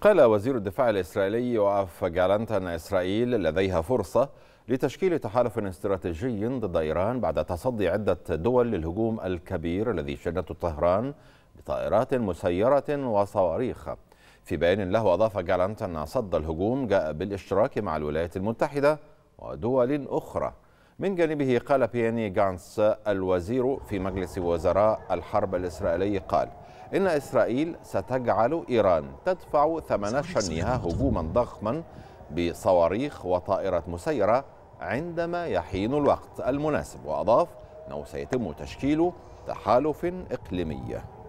قال وزير الدفاع الإسرائيلي يوآف جالانت أن إسرائيل لديها فرصة لتشكيل تحالف استراتيجي ضد إيران بعد تصدي عدة دول للهجوم الكبير الذي شنته طهران بطائرات مسيرة وصواريخ في بيان له أضاف جالانت أن صد الهجوم جاء بالاشتراك مع الولايات المتحدة ودول أخرى من جانبه قال بياني جانس الوزير في مجلس وزراء الحرب الإسرائيلي قال إن إسرائيل ستجعل إيران تدفع ثمن شنها هجوما ضخما بصواريخ وطائرة مسيرة عندما يحين الوقت المناسب وأضاف أنه سيتم تشكيل تحالف إقليمي